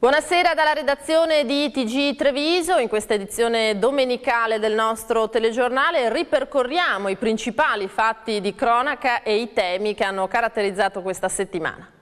Buonasera dalla redazione di TG Treviso, in questa edizione domenicale del nostro telegiornale ripercorriamo i principali fatti di cronaca e i temi che hanno caratterizzato questa settimana.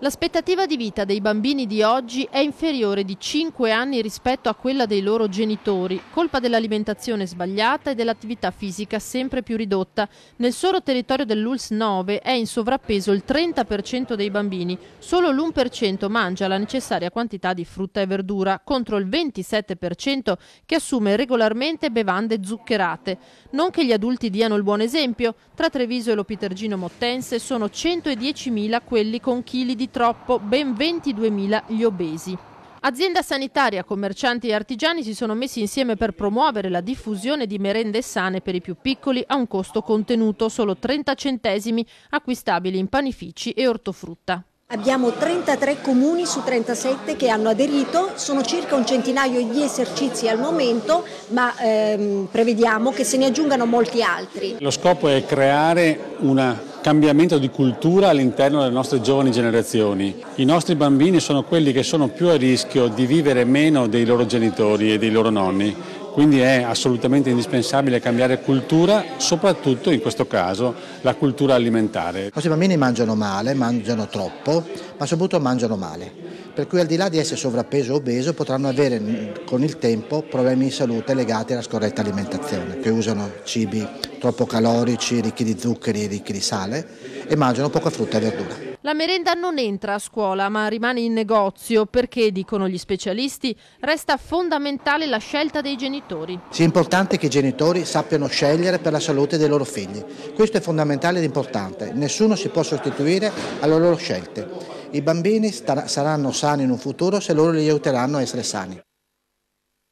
L'aspettativa di vita dei bambini di oggi è inferiore di 5 anni rispetto a quella dei loro genitori, colpa dell'alimentazione sbagliata e dell'attività fisica sempre più ridotta. Nel solo territorio dell'ULS 9 è in sovrappeso il 30% dei bambini, solo l'1% mangia la necessaria quantità di frutta e verdura, contro il 27% che assume regolarmente bevande zuccherate. Non che gli adulti diano il buon esempio, tra Treviso e l'Opitergino Mottense sono 110.000 quelli con chili di di troppo ben 22.000 gli obesi. Azienda sanitaria, commercianti e artigiani si sono messi insieme per promuovere la diffusione di merende sane per i più piccoli a un costo contenuto, solo 30 centesimi, acquistabili in panifici e ortofrutta. Abbiamo 33 comuni su 37 che hanno aderito, sono circa un centinaio di esercizi al momento, ma ehm, prevediamo che se ne aggiungano molti altri. Lo scopo è creare una cambiamento di cultura all'interno delle nostre giovani generazioni. I nostri bambini sono quelli che sono più a rischio di vivere meno dei loro genitori e dei loro nonni, quindi è assolutamente indispensabile cambiare cultura, soprattutto in questo caso la cultura alimentare. I nostri bambini mangiano male, mangiano troppo, ma soprattutto mangiano male per cui al di là di essere sovrappeso o obeso potranno avere con il tempo problemi di salute legati alla scorretta alimentazione, che usano cibi troppo calorici, ricchi di zuccheri, ricchi di sale e mangiano poca frutta e verdura. La merenda non entra a scuola ma rimane in negozio perché, dicono gli specialisti, resta fondamentale la scelta dei genitori. Sì, è importante che i genitori sappiano scegliere per la salute dei loro figli. Questo è fondamentale ed importante. Nessuno si può sostituire alle loro scelte. I bambini saranno sani in un futuro se loro li aiuteranno a essere sani.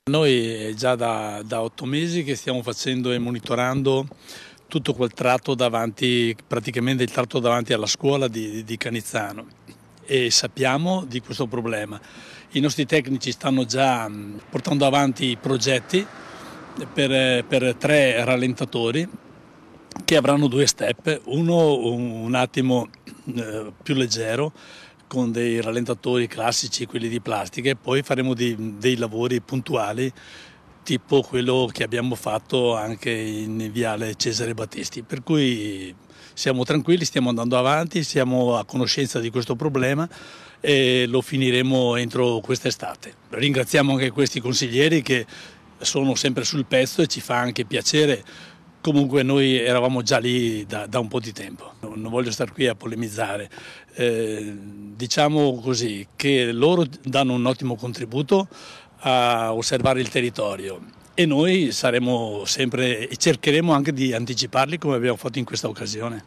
Noi è già da, da otto mesi che stiamo facendo e monitorando tutto quel tratto davanti, praticamente il tratto davanti alla scuola di, di Canizzano e sappiamo di questo problema. I nostri tecnici stanno già mm, portando avanti i progetti per, per tre rallentatori che avranno due step, uno un, un attimo eh, più leggero con dei rallentatori classici, quelli di plastica, e poi faremo dei, dei lavori puntuali tipo quello che abbiamo fatto anche in viale Cesare Battisti. Per cui siamo tranquilli, stiamo andando avanti, siamo a conoscenza di questo problema e lo finiremo entro quest'estate. Ringraziamo anche questi consiglieri che sono sempre sul pezzo e ci fa anche piacere Comunque noi eravamo già lì da, da un po' di tempo, non voglio stare qui a polemizzare. Eh, diciamo così che loro danno un ottimo contributo a osservare il territorio e noi saremo sempre e cercheremo anche di anticiparli come abbiamo fatto in questa occasione.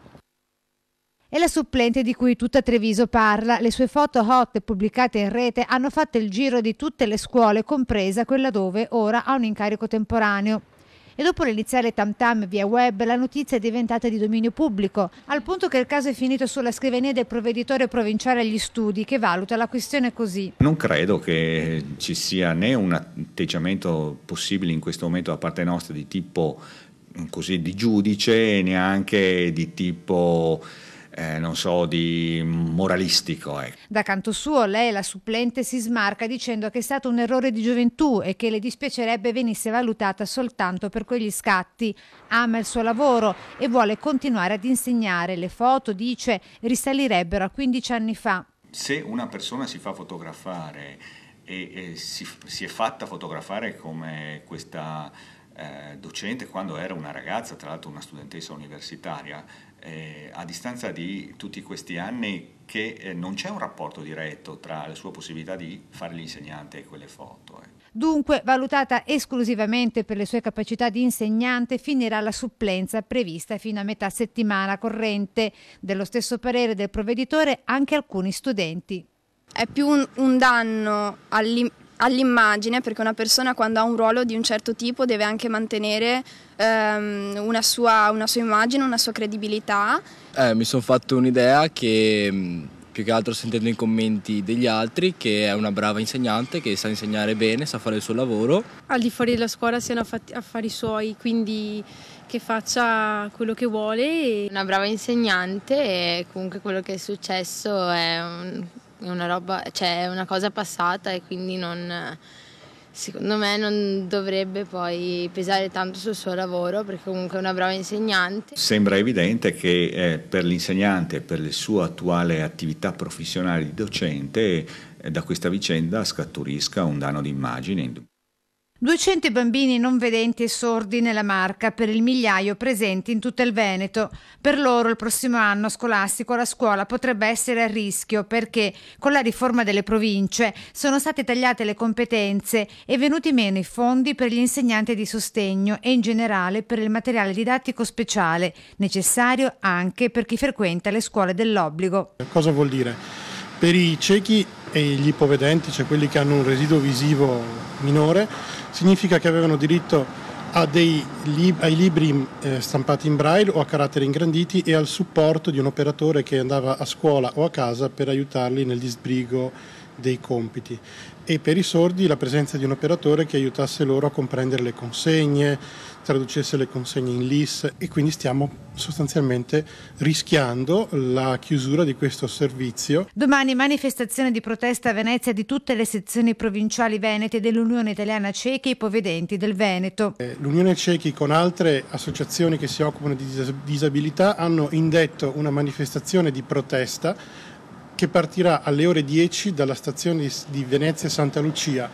E la supplente di cui tutta Treviso parla. Le sue foto hot pubblicate in rete hanno fatto il giro di tutte le scuole, compresa quella dove ora ha un incarico temporaneo e dopo l'iniziale tam tam via web la notizia è diventata di dominio pubblico, al punto che il caso è finito sulla scrivania del provveditore provinciale agli studi che valuta la questione così. Non credo che ci sia né un atteggiamento possibile in questo momento da parte nostra di tipo così di giudice, neanche di tipo eh, non so, di moralistico. Eh. Da canto suo lei, la supplente, si smarca dicendo che è stato un errore di gioventù e che le dispiacerebbe venisse valutata soltanto per quegli scatti. Ama il suo lavoro e vuole continuare ad insegnare. Le foto, dice, risalirebbero a 15 anni fa. Se una persona si fa fotografare e, e si, si, è fatta fotografare come questa eh, docente quando era una ragazza, tra l'altro una studentessa universitaria, eh, a distanza di tutti questi anni che eh, non c'è un rapporto diretto tra la sua possibilità di fare l'insegnante e quelle foto. Eh. Dunque, valutata esclusivamente per le sue capacità di insegnante, finirà la supplenza prevista fino a metà settimana corrente. Dello stesso parere del provveditore anche alcuni studenti. È più un, un danno all'impegno all'immagine, perché una persona quando ha un ruolo di un certo tipo deve anche mantenere ehm, una, sua, una, sua, immagine, una sua credibilità. Eh, mi sono fatto un'idea che mm, più che altro sentendo i commenti degli altri che è una brava insegnante che sa insegnare bene, sa fare il suo lavoro. Al di fuori della scuola siano affari suoi, quindi che faccia quello che vuole. Una brava insegnante e comunque quello che è successo è un è una, roba, cioè, è una cosa passata e quindi non, secondo me non dovrebbe poi pesare tanto sul suo lavoro perché comunque è una brava insegnante. Sembra evidente che eh, per l'insegnante, per le sue attuali attività professionali di docente, eh, da questa vicenda scaturisca un danno di immagine. 200 bambini non vedenti e sordi nella marca per il migliaio presenti in tutto il Veneto. Per loro il prossimo anno scolastico la scuola potrebbe essere a rischio perché con la riforma delle province sono state tagliate le competenze e venuti meno i fondi per gli insegnanti di sostegno e in generale per il materiale didattico speciale, necessario anche per chi frequenta le scuole dell'obbligo. Cosa vuol dire? Per i ciechi e gli ipovedenti, cioè quelli che hanno un residuo visivo minore, significa che avevano diritto lib- ai libri eh, stampati in braille o a caratteri ingranditi e al supporto di un operatore che andava a scuola o a casa per aiutarli nel disbrigo dei compiti e per i sordi la presenza di un operatore che aiutasse loro a comprendere le consegne, traducesse le consegne in LIS e quindi stiamo sostanzialmente rischiando la chiusura di questo servizio. Domani manifestazione di protesta a Venezia di tutte le sezioni provinciali venete dell'Unione Italiana Ciechi e Ipovedenti del Veneto. Eh, L'Unione Ciechi con altre associazioni che si occupano di disabilità hanno indetto una manifestazione di protesta che partirà alle ore 10 dalla stazione di Venezia Santa Lucia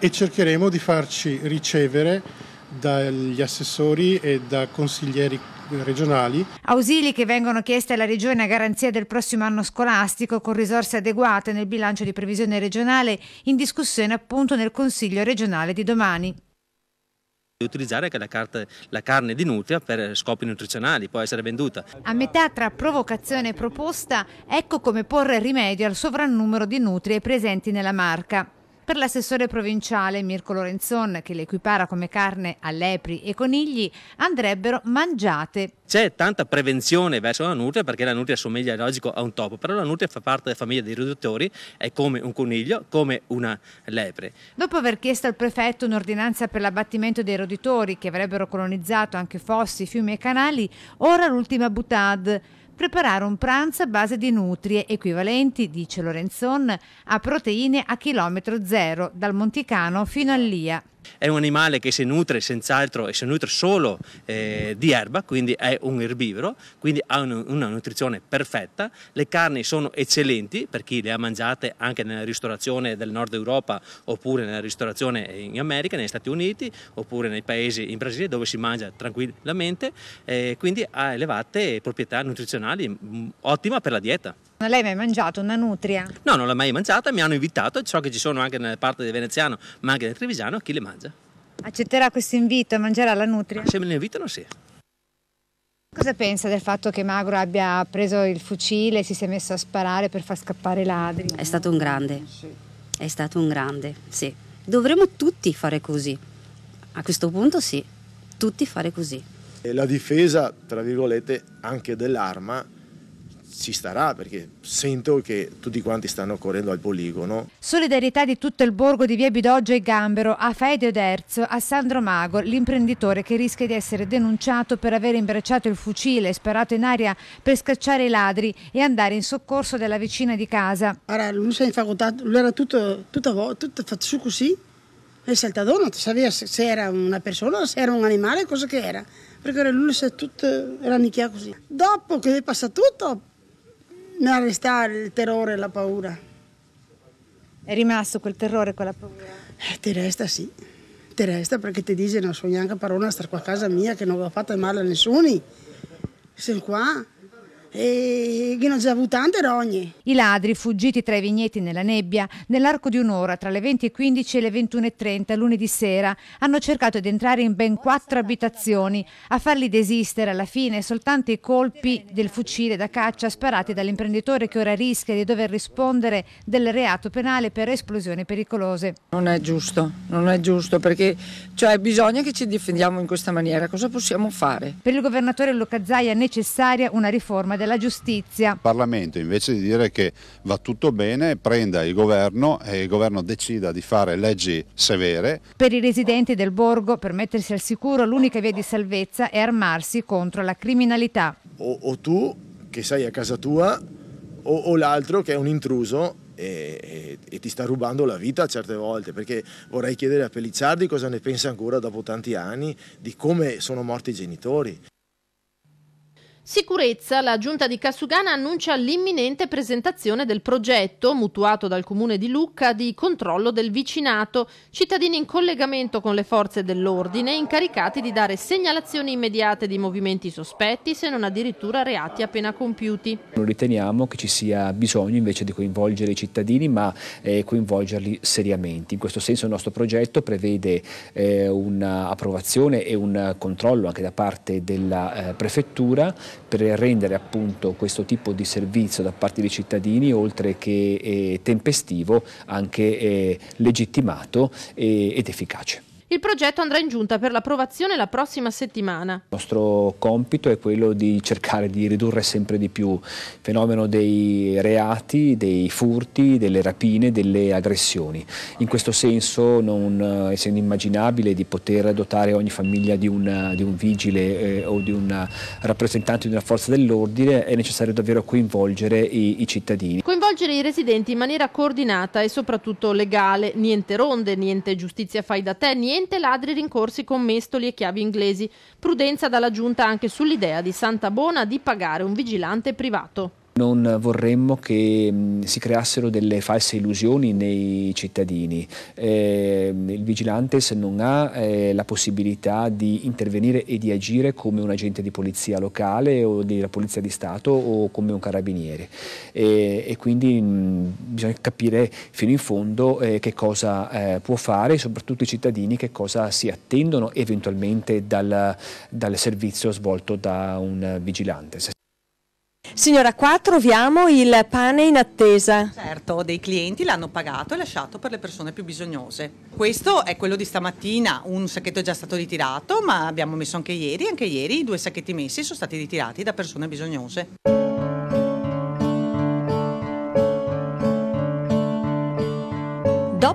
e cercheremo di farci ricevere dagli assessori e da consiglieri regionali. Ausili che vengono chiesti alla Regione a garanzia del prossimo anno scolastico con risorse adeguate nel bilancio di previsione regionale in discussione appunto nel Consiglio regionale di domani utilizzare anche la, carta, la, carne di nutria per scopi nutrizionali, può essere venduta. A metà tra provocazione e proposta, ecco come porre rimedio al sovrannumero di nutrie presenti nella marca. Per l'assessore provinciale Mirko Lorenzon, che le equipara come carne a lepri e conigli, andrebbero mangiate. C'è tanta prevenzione verso la nutria perché la nutria assomiglia logico a un topo, però la nutria fa parte della famiglia dei riduttori, è come un coniglio, come una lepre. Dopo aver chiesto al prefetto un'ordinanza per l'abbattimento dei roditori che avrebbero colonizzato anche fossi, fiumi e canali, ora l'ultima butade preparare un pranzo a base di nutrie equivalenti, dice Lorenzon, a proteine a chilometro zero, dal Monticano fino all'IA. È un animale che si nutre senz'altro e si nutre solo eh, di erba, quindi è un erbivoro, quindi ha un, una nutrizione perfetta. Le carni sono eccellenti per chi le ha mangiate anche nella ristorazione del nord Europa oppure nella ristorazione in America, negli Stati Uniti oppure nei paesi in Brasile dove si mangia tranquillamente, eh, quindi ha elevate proprietà nutrizionali, mm, ottima per la dieta. Non l'hai mai mangiato una nutria? No, non l'ho mai mangiata, mi hanno invitato, so che ci sono anche nella parte del veneziano, ma anche del trevigiano, chi le mangia. Accetterà questo invito e mangerà la nutria? Se me ne invitano sì. Cosa pensa del fatto che Magro abbia preso il fucile e si sia messo a sparare per far scappare i ladri? È stato un grande, Sì. è stato un grande, sì. Dovremmo tutti fare così, a questo punto sì, tutti fare così. E La difesa, tra virgolette, anche dell'arma ci starà perché sento che tutti quanti stanno correndo al poligono. Solidarietà di tutto il borgo di Via Bidoggio e Gambero a Fede Oderzio, a Sandro Mago, l'imprenditore che rischia di essere denunciato per aver imbracciato il fucile sparato in aria per scacciare i ladri e andare in soccorso della vicina di casa. Allora, lui si è infagottato, lui era tutto, tutto, tutto fatto su così, e saltato, non sapeva se era una persona o se era un animale, cosa che era, perché lui si è tutto, era nicchia così. Dopo che è passato tutto, non arrestare il terrore e la paura. È rimasto quel terrore e quella paura? Eh, ti resta, sì. Ti resta perché ti dice non so neanche parola, sta qua a casa mia che non va fatto male a nessuno. Sei qua, e che non si avuta tante rogne. I ladri, fuggiti tra i vigneti nella nebbia, nell'arco di un'ora tra le 20.15 e le 21.30 lunedì sera, hanno cercato di entrare in ben quattro abitazioni. A farli desistere alla fine soltanto i colpi del fucile da caccia sparati dall'imprenditore che ora rischia di dover rispondere del reato penale per esplosioni pericolose. Non è giusto, non è giusto perché cioè, bisogna che ci difendiamo in questa maniera. Cosa possiamo fare? Per il governatore Locazzaia è necessaria una riforma della giustizia. Il Parlamento invece di dire che va tutto bene prenda il governo e il governo decida di fare leggi severe. Per i residenti del borgo per mettersi al sicuro l'unica via di salvezza è armarsi contro la criminalità. O, o tu che sei a casa tua o, o l'altro che è un intruso e, e, e, ti sta rubando la vita certe volte, perché vorrei chiedere a Pellicciardi cosa ne pensa ancora dopo tanti anni di come sono morti i genitori. Sicurezza, la giunta di Cassugana annuncia l'imminente presentazione del progetto, mutuato dal comune di Lucca, di controllo del vicinato, cittadini in collegamento con le forze dell'ordine incaricati di dare segnalazioni immediate di movimenti sospetti, se non addirittura reati appena compiuti. Non riteniamo che ci sia bisogno invece di coinvolgere i cittadini, ma eh, coinvolgerli seriamente. In questo senso il nostro progetto prevede eh, un'approvazione e un controllo anche da parte della eh, prefettura per rendere appunto questo tipo di servizio da parte dei cittadini oltre che eh, tempestivo anche eh, legittimato eh, ed efficace. Il progetto andrà in giunta per l'approvazione la prossima settimana. Il nostro compito è quello di cercare di ridurre sempre di più il fenomeno dei reati, dei furti, delle rapine, delle aggressioni. In questo senso non eh, essendo immaginabile di poter dotare ogni famiglia di, una, di un vigile eh, o di un rappresentante di una forza dell'ordine è necessario davvero coinvolgere i, i cittadini. Coinvolgere i residenti in maniera coordinata e soprattutto legale, niente ronde, niente giustizia fai da te, niente niente ladri rincorsi con mestoli e chiavi inglesi. Prudenza dalla giunta anche sull'idea di Santa Bona di pagare un vigilante privato. Non vorremmo che mm, si creassero delle false illusioni nei cittadini. Eh, il vigilantes non ha eh, la possibilità di intervenire e di agire come un agente di polizia locale o della polizia di Stato o come un carabiniere. Eh, e quindi mh, mm, bisogna capire fino in fondo eh, che cosa eh, può fare e soprattutto i cittadini che cosa si attendono eventualmente dal, dal servizio svolto da un vigilante. Signora, qua troviamo il pane in attesa. Certo, dei clienti l'hanno pagato e lasciato per le persone più bisognose. Questo è quello di stamattina, un sacchetto è già stato ritirato, ma abbiamo messo anche ieri, anche ieri i due sacchetti messi sono stati ritirati da persone bisognose.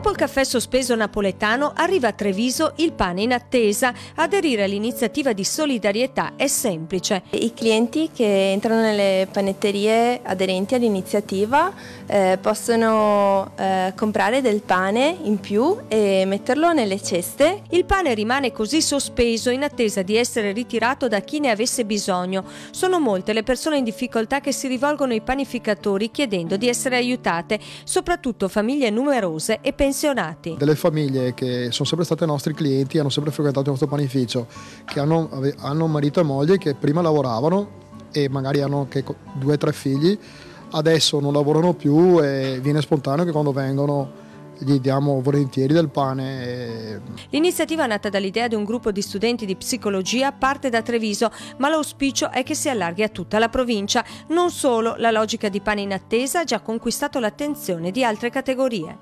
Dopo il caffè sospeso napoletano arriva a Treviso il pane in attesa. Aderire all'iniziativa di solidarietà è semplice. I clienti che entrano nelle panetterie aderenti all'iniziativa eh, possono eh, comprare del pane in più e metterlo nelle ceste. Il pane rimane così sospeso in attesa di essere ritirato da chi ne avesse bisogno. Sono molte le persone in difficoltà che si rivolgono ai panificatori chiedendo di essere aiutate, soprattutto famiglie numerose e pensionate pensionati. Delle famiglie che sono sempre state nostri clienti, hanno sempre frequentato il nostro panificio, che hanno, hanno marito e moglie che prima lavoravano e magari hanno anche due o tre figli, adesso non lavorano più e viene spontaneo che quando vengono gli diamo volentieri del pane. E... L'iniziativa nata dall'idea di un gruppo di studenti di psicologia parte da Treviso, ma l'auspicio è che si allarghi a tutta la provincia. Non solo, la logica di pane in attesa ha già conquistato l'attenzione di altre categorie.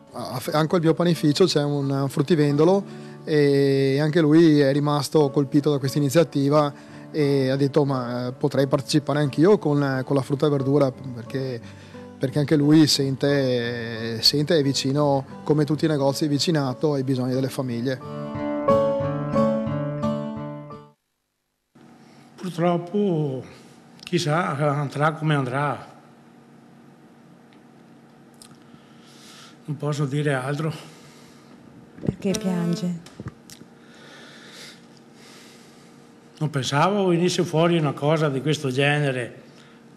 Anche al mio panificio c'è un fruttivendolo e anche lui è rimasto colpito da questa iniziativa e ha detto ma eh, potrei partecipare anch'io con, con la frutta e verdura perché perché anche lui sente, sente è vicino, come tutti i negozi, vicinato ai bisogni delle famiglie. Purtroppo chissà andrà come andrà. Non posso dire altro. Perché piange? Non pensavo venisse fuori una cosa di questo genere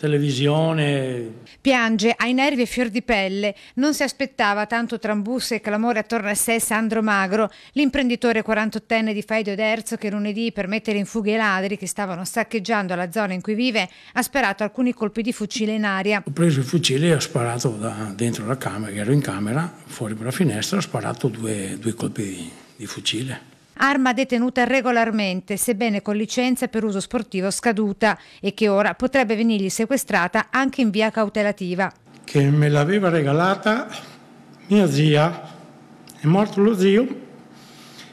televisione. Piange, ha i nervi e fior di pelle. Non si aspettava tanto trambusse e clamore attorno a sé Sandro Magro, l'imprenditore 48enne di Faido Derzo che lunedì per mettere in fuga i ladri che stavano saccheggiando la zona in cui vive ha sparato alcuni colpi di fucile in aria. Ho preso il fucile e ho sparato da dentro la camera, ero in camera, fuori per la finestra, ho sparato due, due colpi di, di fucile arma detenuta regolarmente, sebbene con licenza per uso sportivo scaduta e che ora potrebbe venirgli sequestrata anche in via cautelativa. Che me l'aveva regalata mia zia, è morto lo zio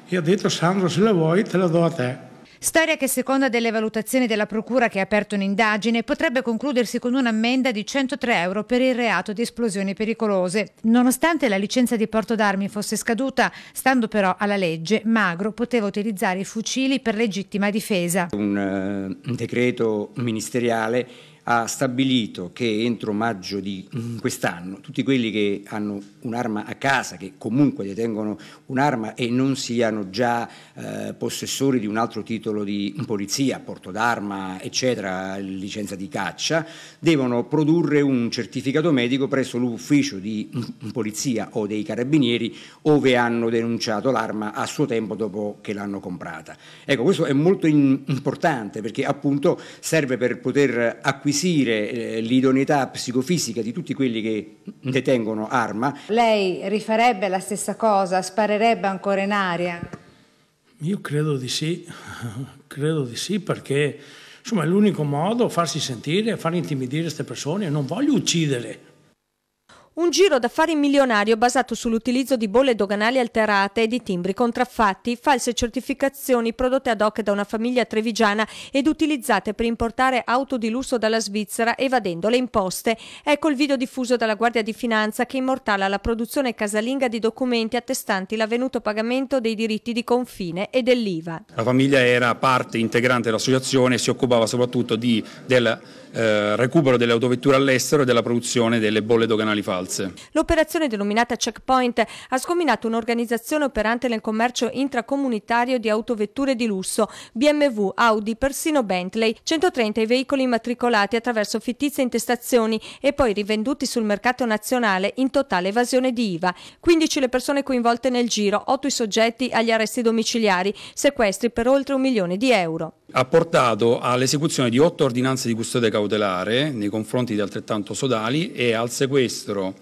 e ha detto Sandro se la vuoi te la do a te Storia che secondo delle valutazioni della Procura che ha aperto un'indagine potrebbe concludersi con un'ammenda di 103 euro per il reato di esplosioni pericolose. Nonostante la licenza di porto d'armi fosse scaduta, stando però alla legge, Magro poteva utilizzare i fucili per legittima difesa. Un eh, decreto ministeriale ha stabilito che entro maggio di mm, quest'anno tutti quelli che hanno un'arma a casa, che comunque detengono un'arma e non siano già eh, possessori di un altro titolo di polizia, porto d'arma, eccetera, licenza di caccia, devono produrre un certificato medico presso l'ufficio di mm, polizia o dei carabinieri ove hanno denunciato l'arma a suo tempo dopo che l'hanno comprata. Ecco, questo è molto importante perché appunto serve per poter acquistare acquisire eh, l'idoneità psicofisica di tutti quelli che detengono arma. Lei rifarebbe la stessa cosa, sparerebbe ancora in aria? Io credo di sì, credo di sì perché insomma è l'unico modo farsi sentire, far intimidire queste persone, non voglio uccidere un giro d'affari milionario basato sull'utilizzo di bolle doganali alterate e di timbri contraffatti, false certificazioni prodotte ad hoc da una famiglia trevigiana ed utilizzate per importare auto di lusso dalla Svizzera evadendo le imposte. Ecco il video diffuso dalla Guardia di Finanza che immortala la produzione casalinga di documenti attestanti l'avvenuto pagamento dei diritti di confine e dell'IVA. La famiglia era parte integrante dell'associazione e si occupava soprattutto di, del eh, recupero delle autovetture all'estero e della produzione delle bolle doganali false. L'operazione denominata Checkpoint ha scominato un'organizzazione operante nel commercio intracomunitario di autovetture di lusso, BMW, Audi, persino Bentley, 130 i veicoli immatricolati attraverso fittizie intestazioni e poi rivenduti sul mercato nazionale in totale evasione di IVA. 15 le persone coinvolte nel giro, 8 i soggetti agli arresti domiciliari, sequestri per oltre un milione di euro ha portato all'esecuzione di otto ordinanze di custodia cautelare nei confronti di altrettanto sodali e al sequestro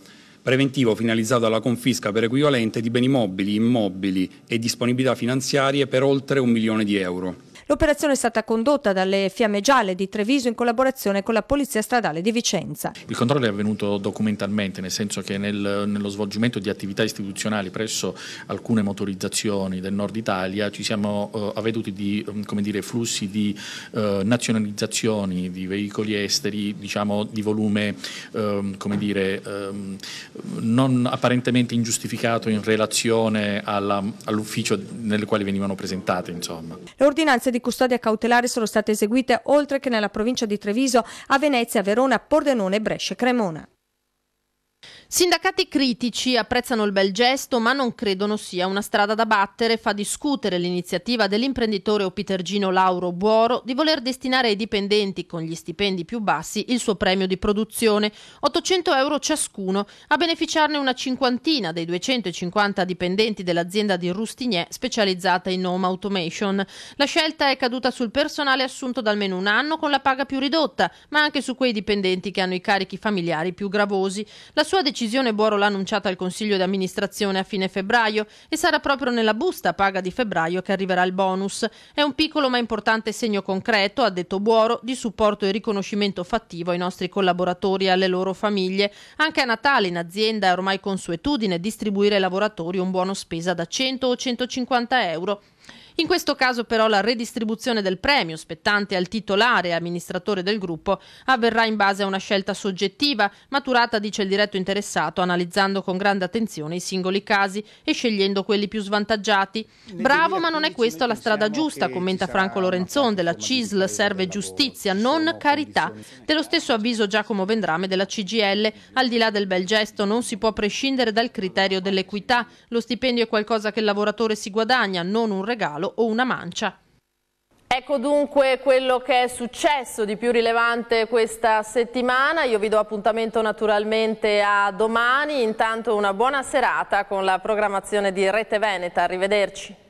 preventivo finalizzato alla confisca per equivalente di beni mobili, immobili e disponibilità finanziarie per oltre un milione di euro. L'operazione è stata condotta dalle Fiamme Gialle di Treviso in collaborazione con la Polizia Stradale di Vicenza. Il controllo è avvenuto documentalmente, nel senso che nel, nello svolgimento di attività istituzionali presso alcune motorizzazioni del nord Italia ci siamo eh, avveduti di mm, dire, flussi di eh, nazionalizzazioni di veicoli esteri diciamo, di volume ehm, dire, ehm, non apparentemente ingiustificato in relazione all'ufficio all nel quale venivano presentate. Insomma. L'ordinanza di di custodia cautelare sono state eseguite oltre che nella provincia di Treviso, a Venezia, Verona, Pordenone, Brescia e Cremona. Sindacati critici apprezzano il bel gesto ma non credono sia una strada da battere, fa discutere l'iniziativa dell'imprenditore opitergino Lauro Buoro di voler destinare ai dipendenti con gli stipendi più bassi il suo premio di produzione, 800 euro ciascuno, a beneficiarne una cinquantina dei 250 dipendenti dell'azienda di Rustignè specializzata in home automation. La scelta è caduta sul personale assunto da almeno un anno con la paga più ridotta, ma anche su quei dipendenti che hanno i carichi familiari più gravosi. La sua decisione decisione Buoro l'ha annunciata al Consiglio di amministrazione a fine febbraio e sarà proprio nella busta paga di febbraio che arriverà il bonus. È un piccolo ma importante segno concreto, ha detto Buoro, di supporto e riconoscimento fattivo ai nostri collaboratori e alle loro famiglie. Anche a Natale in azienda è ormai consuetudine distribuire ai lavoratori un buono spesa da 100 o 150 euro. In questo caso però la redistribuzione del premio spettante al titolare e amministratore del gruppo avverrà in base a una scelta soggettiva, maturata, dice il diretto interessato, analizzando con grande attenzione i singoli casi e scegliendo quelli più svantaggiati. Bravo, ma non è questa la strada giusta, commenta Franco Lorenzon della CISL, serve giustizia, non carità. Dello stesso avviso Giacomo Vendrame della CGL, al di là del bel gesto non si può prescindere dal criterio dell'equità, lo stipendio è qualcosa che il lavoratore si guadagna, non un regalo giallo o una mancia. Ecco dunque quello che è successo di più rilevante questa settimana, io vi do appuntamento naturalmente a domani, intanto una buona serata con la programmazione di Rete Veneta, arrivederci.